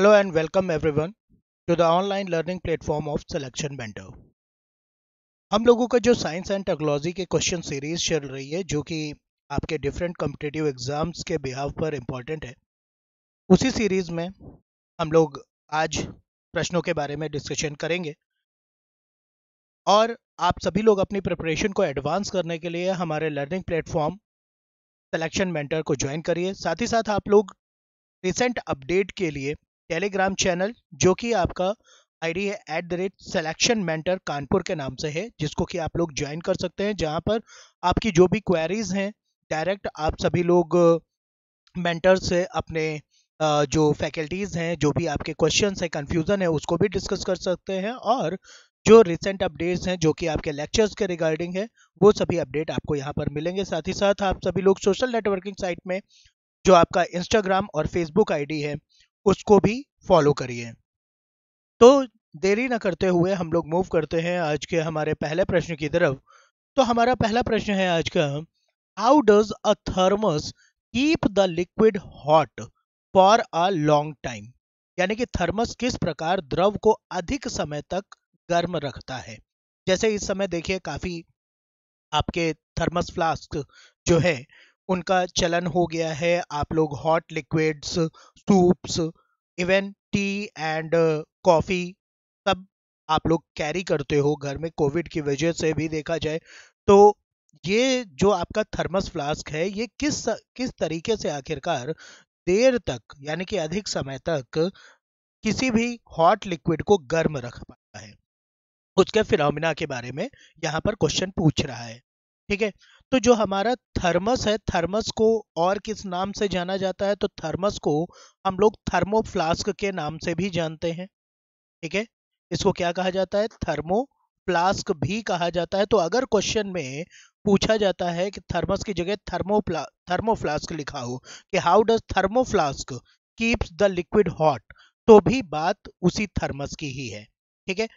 Hello and welcome everyone to the online learning platform of Selection Mentor. हम लोगों का जो साइंस एंड टेक्नोलॉजी के क्वेश्चन सीरीज चल रही है जो कि आपके डिफरेंट कम्पिटेटिव एग्जाम्स के बिहाव पर इम्पॉर्टेंट है उसी सीरीज में हम लोग आज प्रश्नों के बारे में डिस्कशन करेंगे और आप सभी लोग अपनी प्रिपरेशन को एडवांस करने के लिए हमारे लर्निंग प्लेटफॉर्म सेलेक्शन मेंटर को ज्वाइन करिए साथ ही साथ आप लोग रिसेंट अपडेट के लिए टेलीग्राम चैनल जो कि आपका आईडी है at the rate selection mentor Kanpur के नाम से है जिसको कि आप लोग ज्वाइन कर सकते हैं जहां पर आपकी जो भी क्वेरीज हैं डायरेक्ट आप सभी लोग मेंटर से अपने जो फैकल्टीज़ हैं जो भी आपके क्वेश्चन है कन्फ्यूज़न है उसको भी डिस्कस कर सकते हैं और जो रिसेंट अपडेट्स हैं जो कि आपके लेक्चर्स के रिगार्डिंग है वो सभी अपडेट आपको यहाँ पर मिलेंगे साथ ही साथ आप सभी लोग सोशल नेटवर्किंग साइट में जो आपका इंस्टाग्राम और फेसबुक आईडी है उसको भी फॉलो करिए तो देरी न करते हुए हम लोग मूव करते हैं आज के हमारे पहले प्रश्न की तरफ तो हमारा पहला प्रश्न है आज का how does a thermos keep the liquid hot for a long time यानी कि थर्मस किस प्रकार द्रव को अधिक समय तक गर्म रखता है जैसे इस समय देखिए काफी आपके थर्मस फ्लास्क जो है उनका चलन हो गया है आप लोग hot liquids soups even tea and coffee सब आप लोग कैरी करते हो घर में कोविड की वजह से भी देखा जाए तो ये जो आपका थर्मस फ्लास्क है ये किस किस तरीके से आखिरकार देर तक यानी कि अधिक समय तक किसी भी हॉट लिक्विड को गर्म रख पाता है उसके फिनोमिना के बारे में यहाँ पर क्वेश्चन पूछ रहा है ठीक है तो जो हमारा थर्मस है थर्मस को और किस नाम से जाना जाता है तो थर्मस को हम लोग थर्मो फ्लास्क के नाम से भी जानते हैं ठीक है इसको क्या कहा जाता है थर्मो फ्लास्क भी कहा जाता है तो अगर क्वेश्चन में पूछा जाता है कि थर्मस की जगह थर्मो थर्मो फ्लास्क लिखा हो कि how does thermo flask keeps the liquid hot तो भी बात उसी थर्मस की ही है ठीक है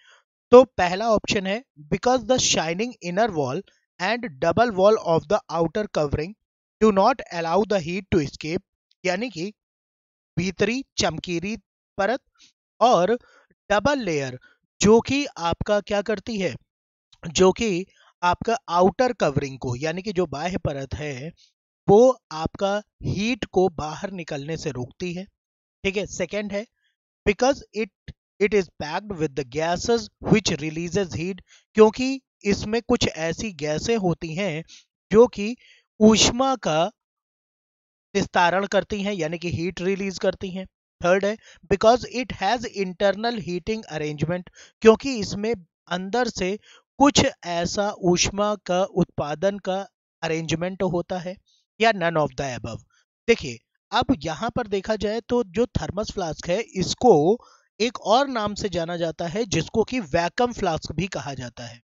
तो पहला ऑप्शन है because the shining inner wall and double wall of the outer covering to not allow the heat to escape यानी कि भीतरी चमकीरी परत और डबल लेयर जो कि आपका क्या करती है जो कि आपका आउटर कवरिंग को यानी कि जो बाह्य परत है वो आपका हीट को बाहर निकलने से रोकती है ठीक है सेकेंड है because it it is packed with the gases which releases heat क्योंकि इसमें कुछ ऐसी गैसें होती हैं जो कि ऊष्मा का निस्तारण करती हैं यानी कि हीट रिलीज करती हैं थर्ड है because it has internal heating arrangement क्योंकि इसमें अंदर से कुछ ऐसा ऊष्मा का उत्पादन का अरेंजमेंट होता है या नन ऑफ द एबव देखिए अब यहाँ पर देखा जाए तो जो थर्मस फ्लास्क है इसको एक और नाम से जाना जाता है जिसको कि वैकम फ्लास्क भी कहा जाता है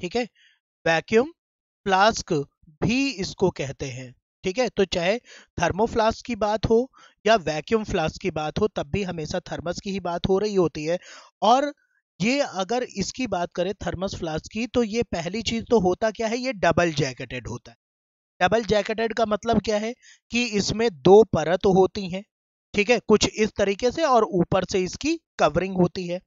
ठीक है वैक्यूम फ्लास्क भी इसको कहते हैं ठीक है तो चाहे थर्मोफ्लास्क की बात हो या वैक्यूम फ्लास्क की बात हो तब भी हमेशा थर्मस की ही बात हो रही होती है और ये अगर इसकी बात करें थर्मस फ्लास्क की तो ये पहली चीज तो होता क्या है ये डबल जैकेटेड होता है डबल जैकेटेड का मतलब क्या है कि इसमें दो परत होती हैं ठीक है कुछ इस तरीके से और ऊपर से इसकी कवरिंग होती है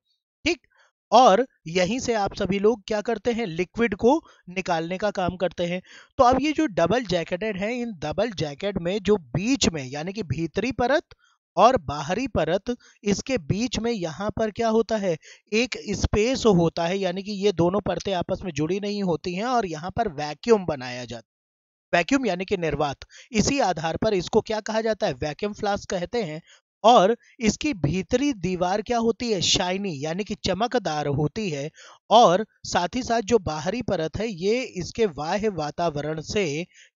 और यहीं से आप सभी लोग क्या करते हैं लिक्विड को निकालने का काम करते हैं तो अब ये जो डबल जैकेटेड है इन डबल जैकेट में जो बीच में यानी कि भीतरी परत और बाहरी परत इसके बीच में यहाँ पर क्या होता है एक स्पेस होता है यानी कि ये दोनों परतें आपस में जुड़ी नहीं होती हैं और यहाँ पर वैक्यूम बनाया जाता है वैक्यूम यानी कि निर्वात इसी आधार पर इसको क्या कहा जाता है वैक्यूम फ्लास्क कहते हैं और इसकी भीतरी दीवार क्या होती है शाइनी यानी कि चमकदार होती है और साथ ही साथ जो बाहरी परत है ये इसके वाह्य वातावरण से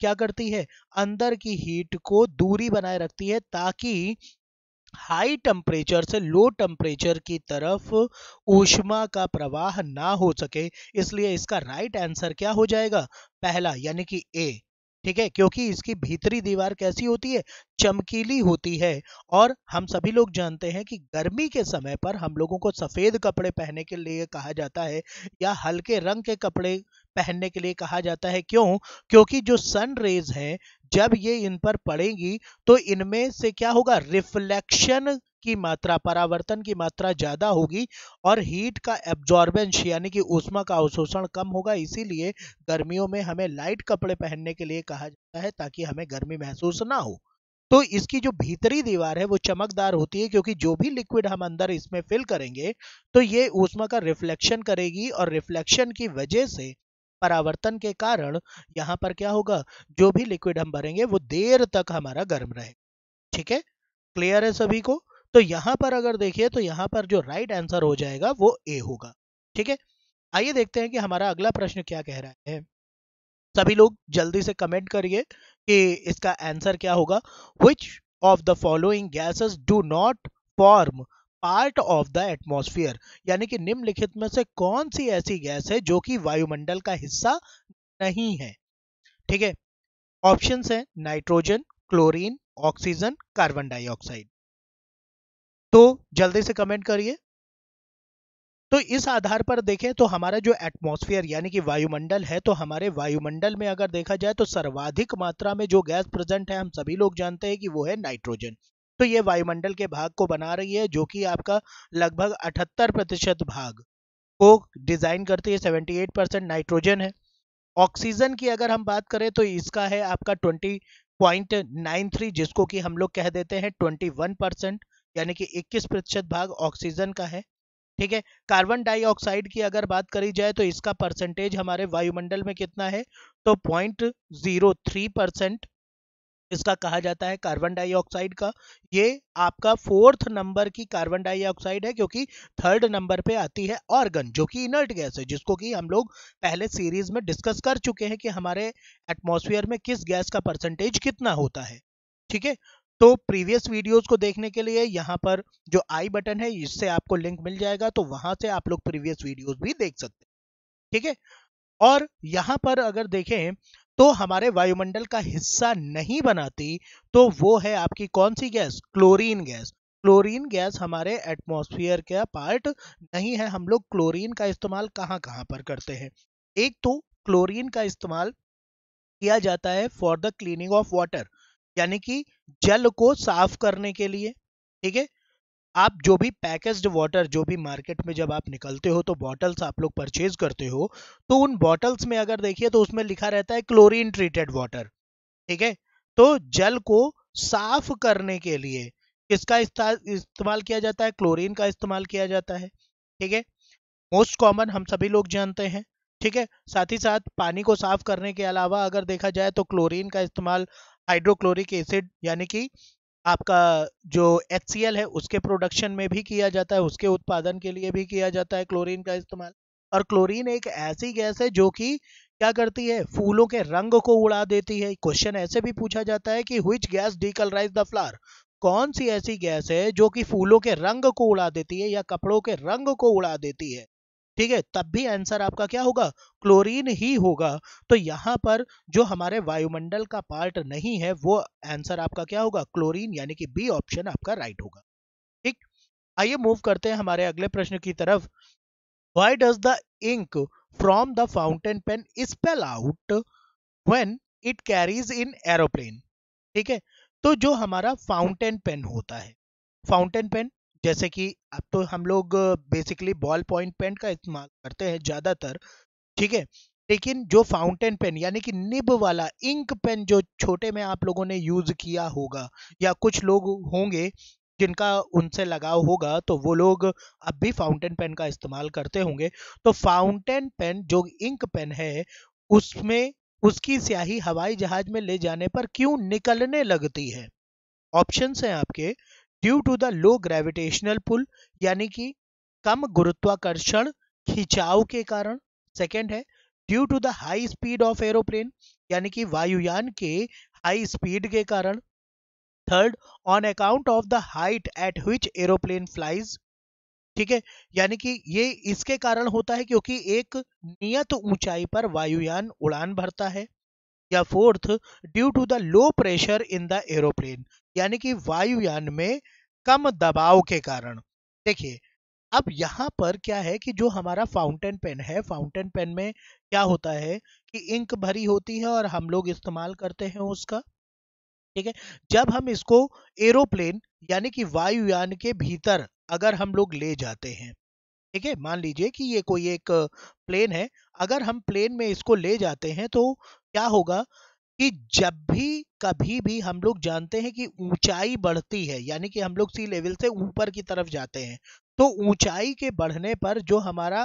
क्या करती है अंदर की हीट को दूरी बनाए रखती है ताकि हाई टेम्परेचर से लो टेम्परेचर की तरफ ऊष्मा का प्रवाह ना हो सके इसलिए इसका राइट आंसर क्या हो जाएगा पहला यानी कि ए ठीक है क्योंकि इसकी भीतरी दीवार कैसी होती है चमकीली होती है और हम सभी लोग जानते हैं कि गर्मी के समय पर हम लोगों को सफ़ेद कपड़े पहनने के लिए कहा जाता है या हल्के रंग के कपड़े पहनने के लिए कहा जाता है क्यों क्योंकि जो सन रेज है जब ये इन पर पड़ेगी तो इनमें से क्या होगा रिफ्लेक्शन की मात्रा परावर्तन की मात्रा ज़्यादा होगी और हीट का एब्जॉर्बेंस यानी कि उष्मा का अवशोषण कम होगा इसीलिए गर्मियों में हमें लाइट कपड़े पहनने के लिए कहा जाता है ताकि हमें गर्मी महसूस ना हो तो इसकी जो भीतरी दीवार है वो चमकदार होती है क्योंकि जो भी लिक्विड हम अंदर इसमें फिल करेंगे तो ये ऊष्मा का रिफ्लेक्शन करेगी और रिफ्लेक्शन की वजह से परावर्तन के कारण यहाँ पर क्या होगा जो भी लिक्विड हम भरेंगे वो देर तक हमारा गर्म रहेगा ठीक है क्लियर है सभी को तो यहां पर अगर देखिए तो यहां पर जो राइट right आंसर हो जाएगा वो ए होगा ठीक है आइए देखते हैं कि हमारा अगला प्रश्न क्या कह रहा है सभी लोग जल्दी से कमेंट करिए कि इसका आंसर क्या होगा which of the following gases do not form part of the atmosphere यानी कि निम्नलिखित में से कौन सी ऐसी गैस है जो कि वायुमंडल का हिस्सा नहीं है ठीक है ऑप्शन है nitrogen chlorine oxygen carbon dioxide तो जल्दी से कमेंट करिए तो इस आधार पर देखें तो हमारा जो एटमॉस्फेयर यानी कि वायुमंडल है तो हमारे वायुमंडल में अगर देखा जाए तो सर्वाधिक मात्रा में जो गैस प्रेजेंट है हम सभी लोग जानते हैं कि वो है नाइट्रोजन तो ये वायुमंडल के भाग को बना रही है जो कि आपका लगभग अठहत्तर प्रतिशत भाग को डिजाइन करती है 78 परसेंट नाइट्रोजन है ऑक्सीजन की अगर हम बात करें तो इसका है आपका ट्वेंटी जिसको कि हम लोग कह देते हैं ट्वेंटी परसेंट यानी कि 21 प्रतिशत भाग ऑक्सीजन का है ठीक है कार्बन डाइऑक्साइड की अगर बात करी जाए तो इसका परसेंटेज हमारे वायुमंडल में कितना है तो पॉइंट जीरो थ्री परसेंट इसका कहा जाता है कार्बन डाइऑक्साइड का ये आपका फोर्थ नंबर की कार्बन डाइऑक्साइड है क्योंकि थर्ड नंबर पे आती है ऑर्गन जो कि इनर्ट गैस है जिसको कि हम लोग पहले सीरीज में डिस्कस कर चुके हैं कि हमारे एटमोसफियर में किस गैस का परसेंटेज कितना होता है ठीक है तो प्रीवियस वीडियोस को देखने के लिए यहाँ पर जो आई बटन है इससे आपको लिंक मिल जाएगा तो वहां से आप लोग प्रीवियस वीडियोस भी देख सकते हैं ठीक है और यहाँ पर अगर देखें तो हमारे वायुमंडल का हिस्सा नहीं बनाती तो वो है आपकी कौन सी gas chlorine gas chlorine gas हमारे एटमोसफियर का पार्ट नहीं है हम लोग क्लोरीन का इस्तेमाल कहाँ कहाँ पर करते हैं एक तो क्लोरीन का इस्तेमाल किया जाता है for the cleaning of water यानी कि जल को साफ करने के लिए ठीक है आप जो भी पैकेज्ड वाटर जो भी मार्केट में जब आप निकलते हो तो बॉटल्स आप लोग परचेज करते हो तो उन बॉटल्स में अगर देखिए तो उसमें लिखा रहता है क्लोरीन ट्रीटेड वाटर ठीक है तो जल को साफ करने के लिए किसका इस्तेमाल किया जाता है क्लोरीन का इस्तेमाल किया जाता है ठीक है मोस्ट कॉमन हम सभी लोग जानते हैं ठीक है साथ ही साथ पानी को साफ करने के अलावा अगर देखा जाए तो क्लोरीन का इस्तेमाल हाइड्रोक्लोरिक एसिड यानी कि आपका जो एच है उसके प्रोडक्शन में भी किया जाता है उसके उत्पादन के लिए भी किया जाता है क्लोरीन का इस्तेमाल और क्लोरीन एक ऐसी गैस है जो कि क्या करती है फूलों के रंग को उड़ा देती है क्वेश्चन ऐसे भी पूछा जाता है कि which gas decolourise the flower कौन सी ऐसी गैस है जो कि फूलों के रंग को उड़ा देती है या कपड़ों के रंग को उड़ा देती है ठीक है तब भी आंसर आपका क्या होगा क्लोरीन ही होगा तो यहाँ पर जो हमारे वायुमंडल का पार्ट नहीं है वो आंसर आपका क्या होगा क्लोरीन यानी कि बी ऑप्शन आपका राइट होगा ठीक आइए मूव करते हैं हमारे अगले प्रश्न की तरफ why does the ink from the fountain pen spill out when it carries in aeroplane ठीक है तो जो हमारा फाउंटेन पेन होता है फाउंटेन पेन जैसे कि अब तो हम लोग बेसिकली बॉल पॉइंट पेन का इस्तेमाल करते हैं ज़्यादातर ठीक है लेकिन जो फाउंटेन पेन यानी कि निब वाला इंक पेन जो छोटे में आप लोगों ने यूज़ किया होगा या कुछ लोग होंगे जिनका उनसे लगाव होगा तो वो लोग अब भी फाउंटेन पेन का इस्तेमाल करते होंगे तो फाउंटेन पेन जो इंक पेन है उसमें उसकी स्याही हवाई जहाज में ले जाने पर क्यों निकलने लगती है ऑप्शन हैं आपके due to the low gravitational pull यानी कि कम गुरुत्वाकर्षण खिंचाव के कारण सेकेंड है due to the high speed of aeroplane यानी कि वायुयान के हाई स्पीड के कारण third on account of the height at which aeroplane flies ठीक है यानी कि ये इसके कारण होता है क्योंकि एक नियत ऊंचाई पर वायुयान उड़ान भरता है या fourth due to the low pressure in the aeroplane यानी कि वायुयान में कम दबाव के कारण देखिए अब यहाँ पर क्या है कि जो हमारा फाउंटेन पेन है फाउंटेन पेन में क्या होता है कि इंक भरी होती है और हम लोग इस्तेमाल करते हैं उसका ठीक है जब हम इसको एरोप्लेन यानी कि वायुयान के भीतर अगर हम लोग ले जाते हैं ठीक है मान लीजिए कि ये कोई एक प्लेन है अगर हम प्लेन में इसको ले जाते हैं तो क्या होगा कि जब भी कभी भी हम लोग जानते हैं कि ऊंचाई बढ़ती है यानी कि हम लोग सी लेवल से ऊपर की तरफ जाते हैं तो ऊंचाई के बढ़ने पर जो हमारा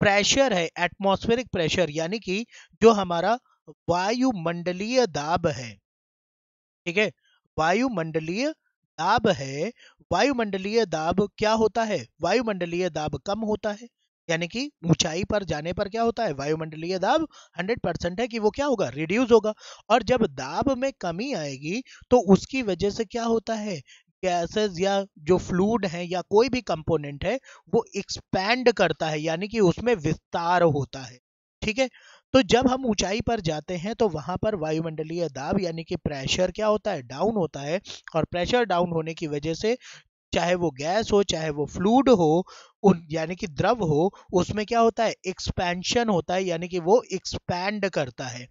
प्रेशर है एटमॉस्फेरिक प्रेशर यानी कि जो हमारा वायुमंडलीय दाब है ठीक है वायुमंडलीय दाब है वायुमंडलीय दाब क्या होता है वायुमंडलीय दाब कम होता है यानी कि ऊंचाई पर जाने पर क्या होता है वायुमंडलीय दाब 100 परसेंट है कि वो क्या होगा रिड्यूस होगा और जब दाब में कमी आएगी तो उसकी वजह से क्या होता है गैसेस या जो फ्लूड है या कोई भी कंपोनेंट है वो एक्सपैंड करता है यानी कि उसमें विस्तार होता है ठीक है तो जब हम ऊंचाई पर जाते हैं तो वहां पर वायुमंडलीय दाब यानी कि प्रेशर क्या होता है डाउन होता है और प्रेशर डाउन होने की वजह से चाहे वो गैस हो चाहे वो फ्लूड हो उन हम्म। यानी कि द्रव हो उसमें क्या होता है एक्सपेंशन होता है यानी कि वो एक्सपैंड करता है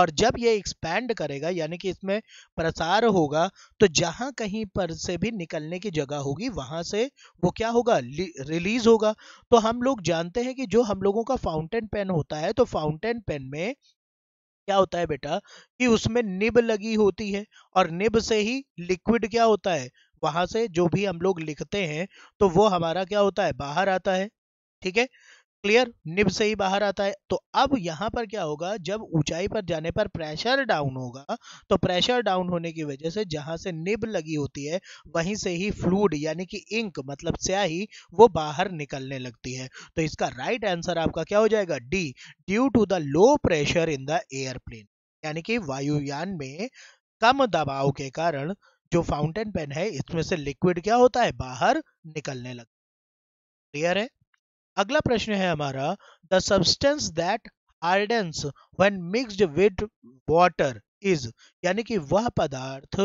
और जब ये एक्सपैंड करेगा यानी कि इसमें प्रसार होगा तो जहां कहीं पर से भी निकलने की जगह होगी वहां से वो क्या होगा रिलीज होगा तो हम लोग जानते हैं कि जो हम लोगों का फाउंटेन पेन होता है तो फाउंटेन पेन में क्या होता है बेटा कि उसमें निब लगी होती है और निब से ही लिक्विड क्या होता है वहां से जो भी हम लोग लिखते हैं तो वो हमारा क्या होता है बाहर आता है ठीक है क्लियर निब से ही बाहर आता है तो अब यहाँ पर क्या होगा जब ऊंचाई पर जाने पर प्रेशर डाउन होगा तो प्रेशर डाउन होने की वजह से जहां से निब लगी होती है वहीं से ही फ्लूड यानी कि इंक मतलब स्याही वो बाहर निकलने लगती है तो इसका राइट आंसर आपका क्या हो जाएगा D due to the low pressure in the airplane यानी कि वायुयान में कम दबाव के कारण जो फाउंटेन पेन है इसमें से लिक्विड क्या होता है बाहर निकलने लगता क्लियर है अगला प्रश्न है हमारा the substance that hardens when mixed with water is यानी कि वह पदार्थ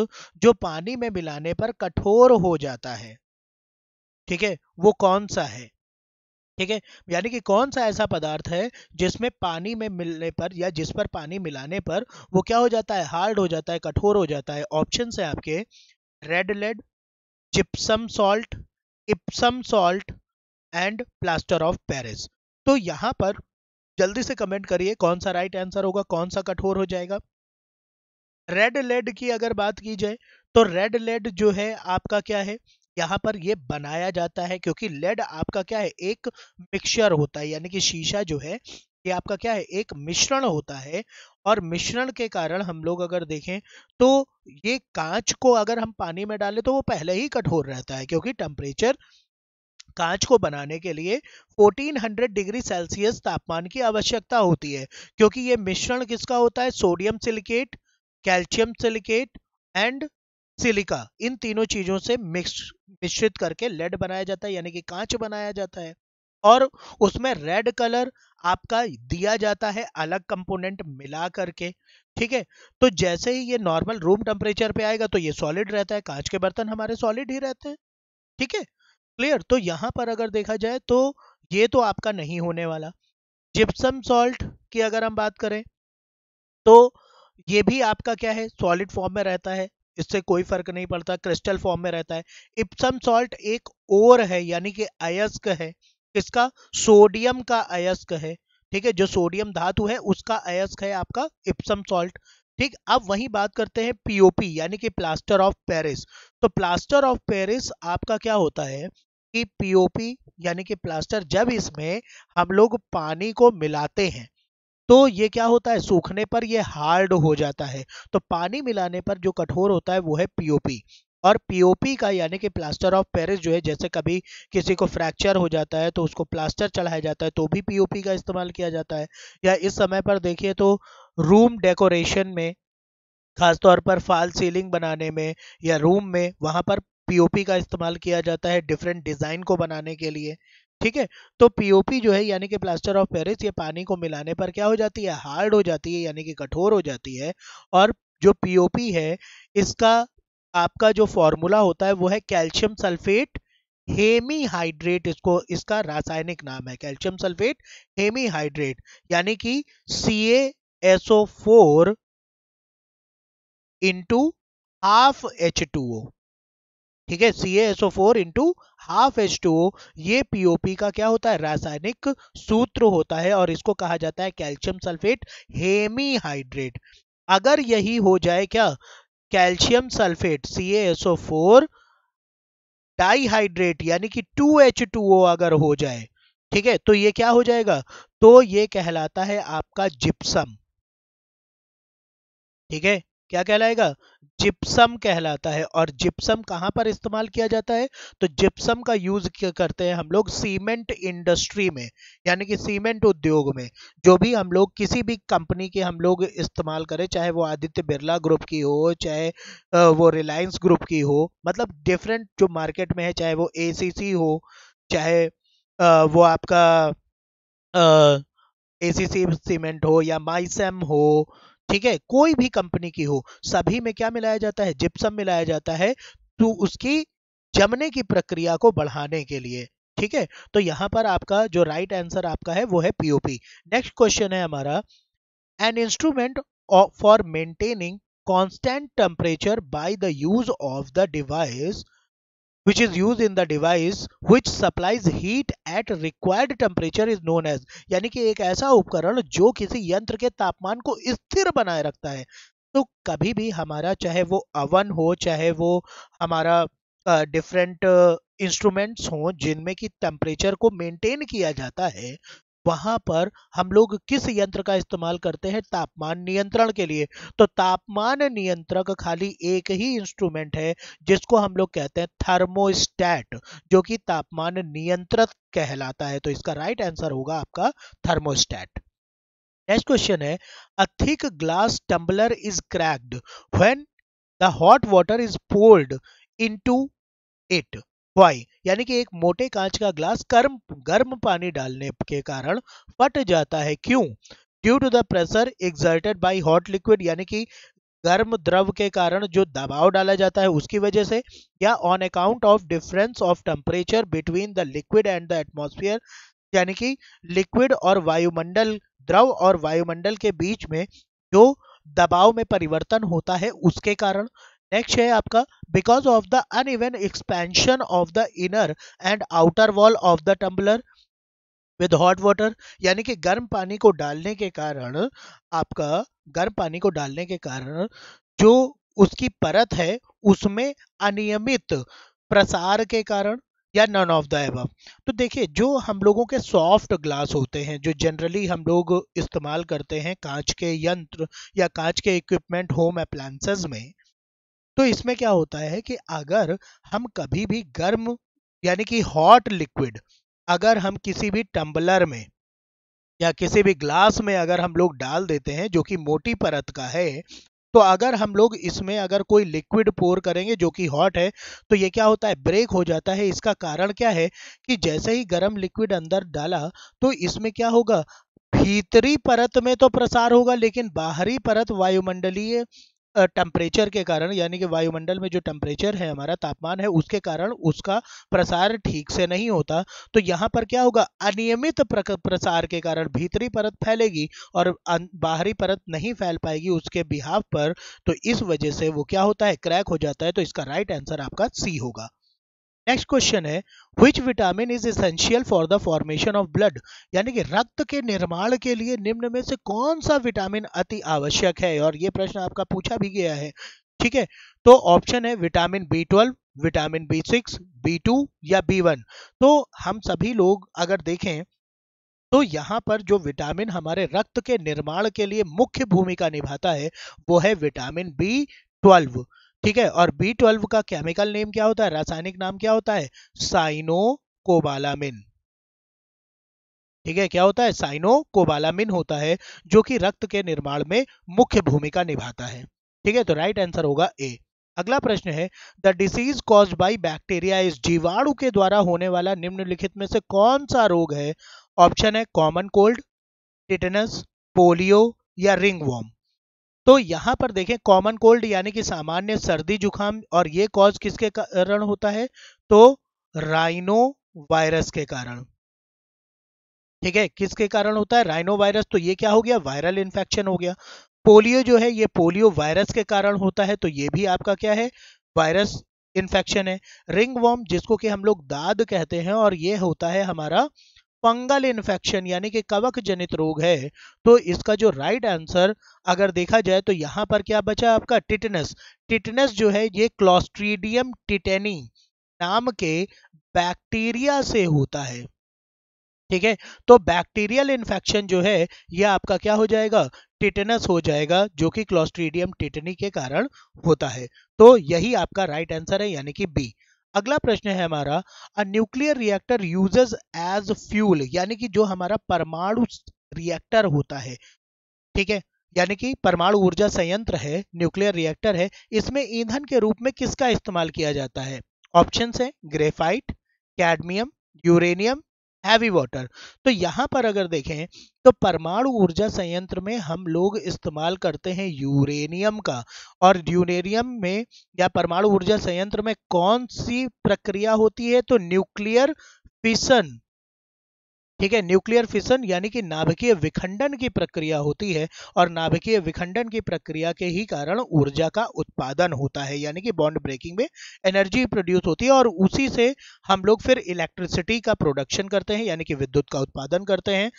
जो पानी में मिलाने पर कठोर हो जाता है ठीक है वो कौन सा है ठीक है यानी कि कौन सा ऐसा पदार्थ है जिसमें पानी में मिलने पर या जिस पर पानी मिलाने पर वो क्या हो जाता है हार्ड हो जाता है कठोर हो जाता है ऑप्शन है आपके red lead gypsum salt Epsom salt and plaster of Paris तो यहां पर जल्दी से कमेंट करिए कौन सा राइट आंसर होगा कौन सा कठोर हो जाएगा रेड लेड की अगर बात की जाए तो रेड लेड जो है आपका क्या है यहाँ पर ये बनाया जाता है क्योंकि लेड आपका क्या है एक मिक्सचर होता है यानी कि शीशा जो है ये आपका क्या है एक मिश्रण होता है और मिश्रण के कारण हम लोग अगर देखें तो ये कांच को अगर हम पानी में डालें तो वो पहले ही कठोर रहता है क्योंकि टेम्परेचर कांच को बनाने के लिए 1400 डिग्री सेल्सियस तापमान की आवश्यकता होती है क्योंकि ये मिश्रण किसका होता है sodium silicate calcium silicate and silica इन तीनों चीजों से मिक्स मिश्रित करके लेड बनाया जाता है यानी कि कांच बनाया जाता है और उसमें रेड कलर आपका दिया जाता है अलग कंपोनेंट मिला करके ठीक है तो जैसे ही ये नॉर्मल रूम टेम्परेचर पे आएगा तो ये सॉलिड रहता है कांच के बर्तन हमारे सॉलिड ही रहते हैं ठीक है क्लियर तो यहाँ पर अगर देखा जाए तो ये तो आपका नहीं होने वाला जिप्सम सॉल्ट की अगर हम बात करें तो ये भी आपका क्या है सॉलिड फॉर्म में रहता है इससे कोई फर्क नहीं पड़ता क्रिस्टल फॉर्म में रहता है इप्सम सॉल्ट एक ओर है यानी कि अयस्क है किसका सोडियम का अयस्क है ठीक है जो सोडियम धातु है उसका अयस्क है आपका इप्सम सॉल्ट ठीक अब वही बात करते हैं पीओपी यानी कि प्लास्टर ऑफ पेरिस तो प्लास्टर ऑफ पेरिस आपका क्या होता है कि पीओपी यानी कि प्लास्टर जब इसमें हम लोग पानी को मिलाते हैं तो ये क्या होता है सूखने पर ये हार्ड हो जाता है तो पानी मिलाने पर जो कठोर होता है वो है पीओपी और पीओपी का यानी कि प्लास्टर ऑफ पेरिस जो है जैसे कभी किसी को फ्रैक्चर हो जाता है तो उसको प्लास्टर चढ़ाया जाता है तो भी पीओपी का इस्तेमाल किया जाता है या इस समय पर देखिए तो रूम डेकोरेशन में खासतौर पर फाल सीलिंग बनाने में या रूम में वहां पर पीओपी का इस्तेमाल किया जाता है डिफरेंट डिज़ाइन को बनाने के लिए ठीक है तो पीओपी जो है यानी कि प्लास्टर ऑफ पेरिस ये पानी को मिलाने पर क्या हो जाती है हार्ड हो जाती है यानी कि कठोर हो जाती है और जो पीओपी है इसका आपका जो फॉर्मूला होता है वो है कैल्शियम सल्फेट हेमी हाइड्रेट इसको इसका रासायनिक नाम है कैल्शियम सल्फेट हेमी हाइड्रेट यानी कि C S O four into half H two O ठीक है C S O four into half H two O ये पीओपी का क्या होता है रासायनिक सूत्र होता है और इसको कहा जाता है कैल्शियम सल्फेट हेमी हाइड्रेट अगर यही हो जाए क्या calcium sulphate C S O four dihydrate यानी कि टू एच टू ओ अगर हो जाए ठीक है तो ये क्या हो जाएगा तो ये कहलाता है आपका जिप्सम ठीक है क्या कहलाएगा जिप्सम कहलाता है और जिप्सम कहां पर इस्तेमाल किया जाता है तो जिप्सम का यूज करते हैं हम लोग सीमेंट इंडस्ट्री में यानी कि सीमेंट उद्योग में जो भी हम लोग किसी भी कंपनी के हम लोग इस्तेमाल करें चाहे वो आदित्य बिरला ग्रुप की हो चाहे वो रिलायंस ग्रुप की हो मतलब डिफरेंट जो मार्केट में है चाहे वो ए हो चाहे वो आपका ए सीमेंट हो या माइसम हो ठीक है कोई भी कंपनी की हो सभी में क्या मिलाया जाता है जिप्सम मिलाया जाता है तो उसकी जमने की प्रक्रिया को बढ़ाने के लिए ठीक है तो यहां पर आपका जो राइट right आंसर आपका है वो है पीओपी नेक्स्ट क्वेश्चन है हमारा an instrument for maintaining constant temperature by the use of the device which is used in the device which supplies heat at required temperature is known as यानी कि एक ऐसा उपकरण जो किसी यंत्र के तापमान को स्थिर बनाए रखता है तो कभी भी हमारा चाहे वो अवन हो चाहे वो हमारा डिफरेंट uh, इंस्ट्रूमेंट्स हों जिनमें कि टेम्परेचर को मेंटेन किया जाता है वहां पर हम लोग किस यंत्र का इस्तेमाल करते हैं तापमान नियंत्रण के लिए तो तापमान नियंत्रक खाली एक ही इंस्ट्रूमेंट है जिसको हम लोग कहते हैं थर्मोस्टैट जो कि तापमान नियंत्रक कहलाता है तो इसका राइट आंसर होगा आपका थर्मोस्टैट नेक्स्ट क्वेश्चन है a thick glass tumbler is cracked when the hot water is poured into it why यानी कि एक मोटे कांच का ग्लास गर्म गर्म पानी डालने के कारण फट जाता है क्यों due to the pressure exerted by hot liquid यानी कि गर्म द्रव के कारण जो दबाव डाला जाता है उसकी वजह से या on account of difference of temperature between the liquid and the atmosphere यानी कि लिक्विड और वायुमंडल द्रव और वायुमंडल के बीच में जो दबाव में परिवर्तन होता है उसके कारण नेक्स्ट है आपका because of the uneven expansion of the inner and outer wall of the tumbler with hot water यानी कि गर्म पानी को डालने के कारण आपका गर्म पानी को डालने के कारण जो उसकी परत है उसमें अनियमित प्रसार के कारण या नन ऑफ द एव तो देखिए जो हम लोगों के सॉफ्ट ग्लास होते हैं जो जनरली हम लोग इस्तेमाल करते हैं कांच के यंत्र या कांच के इक्विपमेंट होम अप्लायंसेज में तो इसमें क्या होता है कि अगर हम कभी भी गर्म यानी कि हॉट लिक्विड अगर हम किसी भी टम्बलर में या किसी भी ग्लास में अगर हम लोग डाल देते हैं जो कि मोटी परत का है तो अगर हम लोग इसमें अगर कोई लिक्विड पोर करेंगे जो कि हॉट है तो ये क्या होता है ब्रेक हो जाता है इसका कारण क्या है कि जैसे ही गर्म लिक्विड अंदर डाला तो इसमें क्या होगा भीतरी परत में तो प्रसार होगा लेकिन बाहरी परत वायुमंडलीय टेम्परेचर के कारण यानी कि वायुमंडल में जो टेम्परेचर है हमारा तापमान है उसके कारण उसका प्रसार ठीक से नहीं होता तो यहाँ पर क्या होगा अनियमित प्रसार के कारण भीतरी परत फैलेगी और अं, बाहरी परत नहीं फैल पाएगी उसके बिहाव पर तो इस वजह से वो क्या होता है क्रैक हो जाता है तो इसका राइट आंसर आपका सी होगा नेक्स्ट क्वेश्चन है which vitamin is essential for the formation of blood यानी कि रक्त के निर्माण के लिए निम्न में से कौन सा विटामिन अति आवश्यक है और ये प्रश्न आपका पूछा भी गया है ठीक है तो ऑप्शन है vitamin B twelve vitamin B six B two या बी वन तो हम सभी लोग अगर देखें तो यहाँ पर जो विटामिन हमारे रक्त के निर्माण के लिए मुख्य भूमिका निभाता है वो है विटामिन बी ट्वेल्व ठीक है और बी ट्वेल्व का केमिकल नेम क्या होता है रासायनिक नाम क्या होता है साइनो कोबालामिन ठीक है क्या होता है साइनो कोबालामिन होता है जो कि रक्त के निर्माण में मुख्य भूमिका निभाता है ठीक है तो राइट आंसर होगा ए अगला प्रश्न है the disease cause by bacteria is जीवाणु के द्वारा होने वाला निम्नलिखित में से कौन सा रोग है ऑप्शन है कॉमन कोल्ड टिटेनस पोलियो या रिंग वॉर्म तो यहाँ पर देखें कॉमन कोल्ड यानी कि सामान्य सर्दी जुकाम और ये कॉज किसके कारण होता है तो राइनो वायरस के कारण ठीक है किसके कारण होता है राइनो वायरस तो ये क्या हो गया वायरल इन्फेक्शन हो गया पोलियो जो है ये पोलियो वायरस के कारण होता है तो ये भी आपका क्या है वायरस इन्फेक्शन है रिंग वॉम जिसको कि हम लोग दाद कहते हैं और ये होता है हमारा फंगल इन्फेक्शन यानी कि कवक जनित रोग है तो इसका जो राइट आंसर अगर देखा जाए तो यहाँ पर क्या बचा आपका टिटनेस टिटनेस जो है ये क्लॉस्ट्रीडियम टिटेनी नाम के बैक्टीरिया से होता है ठीक है तो बैक्टीरियल इन्फेक्शन जो है यह आपका क्या हो जाएगा टिटनस हो जाएगा जो कि क्लॉस्ट्रीडियम टिटनी के कारण होता है तो यही आपका राइट आंसर है यानी कि बी अगला प्रश्न है हमारा a nuclear reactor uses as fuel यानी कि जो हमारा परमाणु रिएक्टर होता है ठीक है यानी कि परमाणु ऊर्जा संयंत्र है न्यूक्लियर रिएक्टर है इसमें ईंधन के रूप में किसका इस्तेमाल किया जाता है ऑप्शन है graphite cadmium uranium heavy water तो यहाँ पर अगर देखें तो परमाणु ऊर्जा संयंत्र में हम लोग इस्तेमाल करते हैं यूरेनियम का और यूरेनियम में या परमाणु ऊर्जा संयंत्र में कौन सी प्रक्रिया होती है तो न्यूक्लियर फिशन ठीक है न्यूक्लियर फिशन यानी कि नाभिकीय विखंडन की प्रक्रिया होती है और नाभिकीय विखंडन की प्रक्रिया के ही कारण ऊर्जा का उत्पादन होता है यानी कि बॉन्ड ब्रेकिंग में एनर्जी प्रोड्यूस होती है और उसी से हम लोग फिर इलेक्ट्रिसिटी का प्रोडक्शन करते हैं यानी कि विद्युत का उत्पादन करते हैं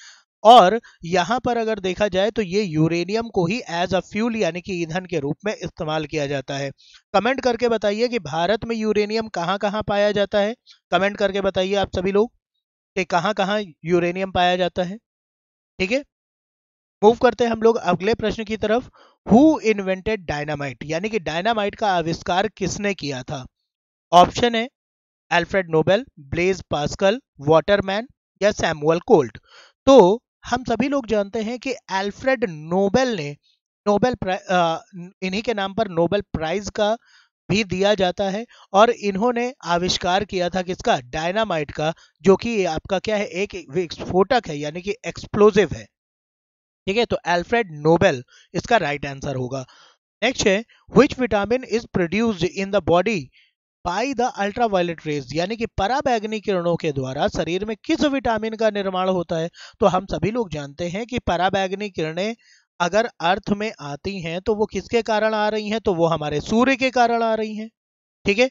और यहाँ पर अगर देखा जाए तो ये यूरेनियम को ही एज अ फ्यूल यानी कि ईंधन के रूप में इस्तेमाल किया जाता है कमेंट करके बताइए कि भारत में यूरेनियम कहाँ कहाँ पाया जाता है कमेंट करके बताइए आप सभी लोग कि कहाँ कहाँ यूरेनियम पाया जाता है ठीक है मूव करते हैं हम लोग अगले प्रश्न की तरफ हु इन्वेंटेड डायनामाइट यानी कि डायनामाइट का आविष्कार किसने किया था ऑप्शन है Alfred Nobel Blaise Pascal Waterman या सैमुअल कोल्ट तो हम सभी लोग जानते हैं कि एल्फ्रेड नोबेल ने नोबेल इन्हीं के नाम पर नोबेल प्राइज का भी दिया जाता है और इन्होंने आविष्कार किया था किसका डायनामाइट का जो कि आपका क्या है एक विस्फोटक है यानी कि एक्सप्लोजिव है ठीक है तो एल्फ्रेड नोबेल इसका राइट आंसर होगा नेक्स्ट है which vitamin is produced in the body by the ultraviolet rays यानी कि पराबैगनी किरणों के द्वारा शरीर में किस विटामिन का निर्माण होता है तो हम सभी लोग जानते हैं कि पराबैगनी किरणें अगर अर्थ में आती हैं तो वो किसके कारण आ रही हैं तो वो हमारे सूर्य के कारण आ रही हैं ठीक है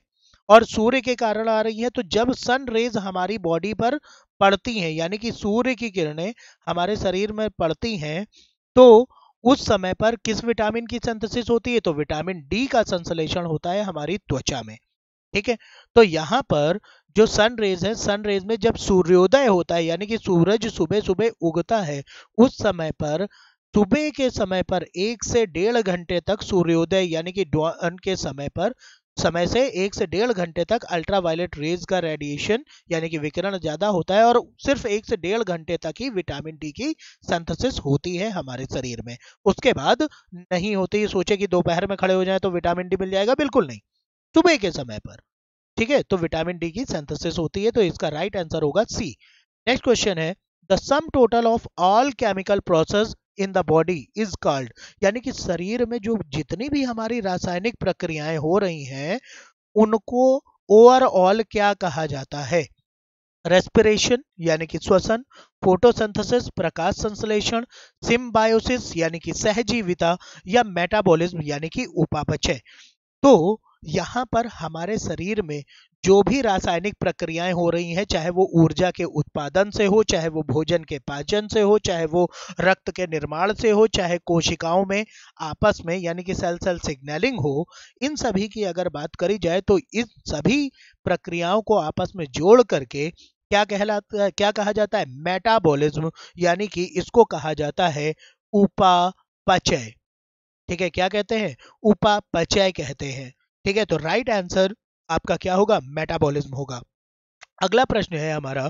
और सूर्य के कारण आ रही है तो जब सन रेज हमारी बॉडी पर पड़ती हैं यानी कि सूर्य की किरणें हमारे शरीर में पड़ती हैं तो उस समय पर किस विटामिन की सिंथेसिस होती है तो विटामिन डी का संश्लेषण होता है हमारी त्वचा में ठीक है तो यहाँ पर जो सन रेज है सन रेज में जब सूर्योदय होता है यानी कि सूरज सुबह सुबह उगता है उस समय पर सुबह के समय पर एक से डेढ़ घंटे तक सूर्योदय यानी कि डॉन के समय पर समय से एक से डेढ़ घंटे तक अल्ट्रावायलेट रेज का रेडिएशन यानी कि विकिरण ज्यादा होता है और सिर्फ एक से डेढ़ घंटे तक ही विटामिन डी की संथसिस होती है हमारे शरीर में उसके बाद नहीं होती सोचे कि दोपहर में खड़े हो जाए तो विटामिन डी मिल जाएगा बिल्कुल नहीं सुबह के समय पर ठीक है तो विटामिन डी की सेंथेसिस होती है तो इसका राइट आंसर होगा सी नेक्स्ट क्वेश्चन है the sum total of all chemical process in the body is called यानी कि शरीर में जो जितनी भी हमारी रासायनिक प्रक्रियाएं हो रही हैं उनको ओवरऑल क्या कहा जाता है रेस्पिरेशन यानी कि श्वसन फोटोसिंथेसिस प्रकाश संश्लेषण सिम्बायोसिस यानी कि सहजीविता या मेटाबॉलिज्म यानी कि उपापचय तो यहाँ पर हमारे शरीर में जो भी रासायनिक प्रक्रियाएं हो रही हैं चाहे वो ऊर्जा के उत्पादन से हो चाहे वो भोजन के पाचन से हो चाहे वो रक्त के निर्माण से हो चाहे कोशिकाओं में आपस में यानी कि सेल सेल सिग्नलिंग हो इन सभी की अगर बात करी जाए तो इन सभी प्रक्रियाओं को आपस में जोड़ करके क्या कहलाता क्या कहा जाता है मेटाबॉलिज्म यानी कि इसको कहा जाता है उपापचय ठीक है क्या कहते हैं उपापचय कहते हैं ठीक है तो राइट आंसर आपका क्या होगा मेटाबॉलिज्म होगा अगला प्रश्न है हमारा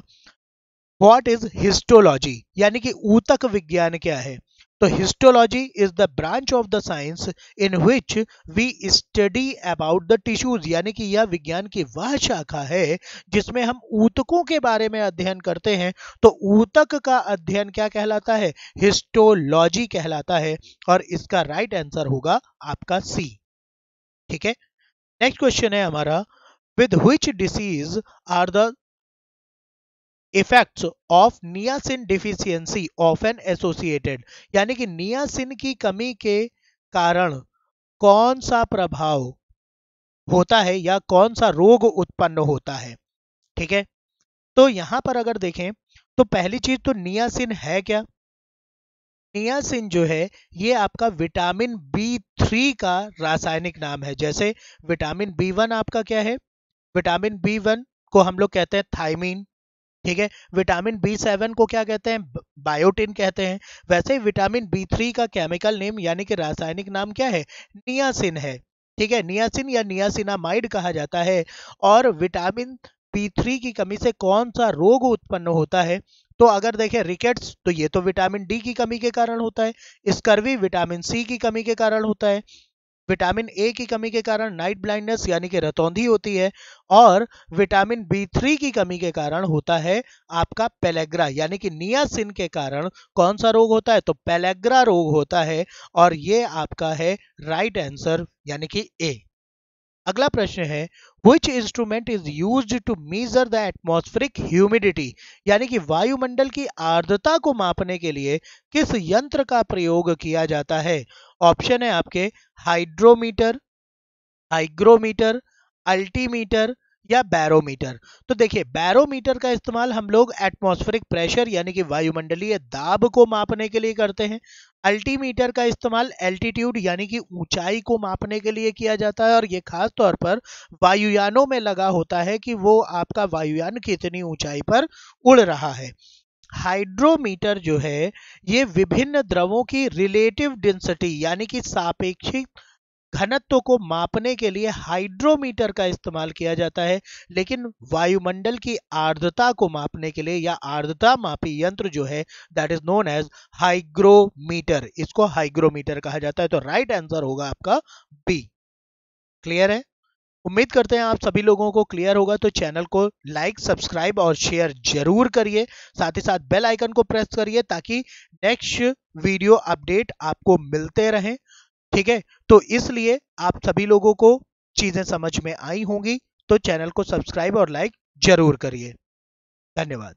वॉट इज हिस्टोलॉजी यानी कि ऊतक विज्ञान क्या है तो histology is the branch of the science in which we study about the tissues यानी कि यह विज्ञान की वह शाखा है जिसमें हम ऊतकों के बारे में अध्ययन करते हैं तो ऊतक का अध्ययन क्या कहलाता है हिस्टोलॉजी कहलाता है और इसका राइट right आंसर होगा आपका सी ठीक है नेक्स्ट क्वेश्चन है हमारा with which disease are the effects of niacin deficiency of an associated यानी कि नियासिन की कमी के कारण कौन सा प्रभाव होता है या कौन सा रोग उत्पन्न होता है ठीक है तो यहां पर अगर देखें तो पहली चीज तो नियासिन है क्या नियासिन जो है ये आपका विटामिन बी थ्री का रासायनिक नाम है जैसे विटामिन बी वन आपका क्या है विटामिन बी वन को हम लोग कहते हैं थाइमीन ठीक है विटामिन बी सेवन को क्या कहते हैं बायोटिन कहते हैं वैसे विटामिन बी थ्री का केमिकल नेम यानी कि रासायनिक नाम क्या है नियासिन है ठीक है नियासिन या नियासिनामाइड कहा जाता है और विटामिन बी थ्री की कमी से कौन सा रोग उत्पन्न होता है तो अगर देखें रिकेट्स तो ये तो विटामिन डी की कमी के कारण होता है स्कर्वी विटामिन सी की कमी के कारण होता है विटामिन ए की कमी के कारण नाइट ब्लाइंडनेस यानी कि रतौंधी होती है और विटामिन बी थ्री की कमी के कारण होता है आपका पेलेग्रा यानी कि नियासिन के कारण कौन सा रोग होता है तो पेलेग्रा रोग होता है और ये आपका है राइट आंसर यानी कि ए अगला प्रश्न है which instrument is use to measure the atmospheric humidity यानी कि वायुमंडल की आर्द्रता को मापने के लिए किस यंत्र का प्रयोग किया जाता है ऑप्शन है आपके हाइड्रोमीटर हाइग्रोमीटर अल्टीमीटर या बैरोमीटर तो देखिए बैरोमीटर का इस्तेमाल हम लोग एटमॉस्फेरिक प्रेशर यानी कि वायुमंडलीय दाब को मापने के लिए करते हैं अल्टीमीटर का इस्तेमाल एल्टीट्यूड यानी कि ऊंचाई को मापने के लिए किया जाता है और ये खास तौर पर वायुयानों में लगा होता है कि वो आपका वायुयान कितनी ऊंचाई पर उड़ रहा है हाइड्रोमीटर जो है ये विभिन्न द्रवों की रिलेटिव डेंसिटी यानी कि सापेक्षिक घनत्व को मापने के लिए हाइड्रोमीटर का इस्तेमाल किया जाता है लेकिन वायुमंडल की आर्द्रता को मापने के लिए या आर्द्रता मापी यंत्र जो है that is known as hygrometer इसको हाइग्रोमीटर कहा जाता है तो राइट right आंसर होगा आपका बी क्लियर है उम्मीद करते हैं आप सभी लोगों को क्लियर होगा तो चैनल को लाइक सब्सक्राइब और शेयर जरूर करिए साथ ही साथ बेल आइकन को प्रेस करिए ताकि नेक्स्ट वीडियो अपडेट आपको मिलते रहें ठीक है तो इसलिए आप सभी लोगों को चीजें समझ में आई होंगी तो चैनल को सब्सक्राइब और लाइक जरूर करिए धन्यवाद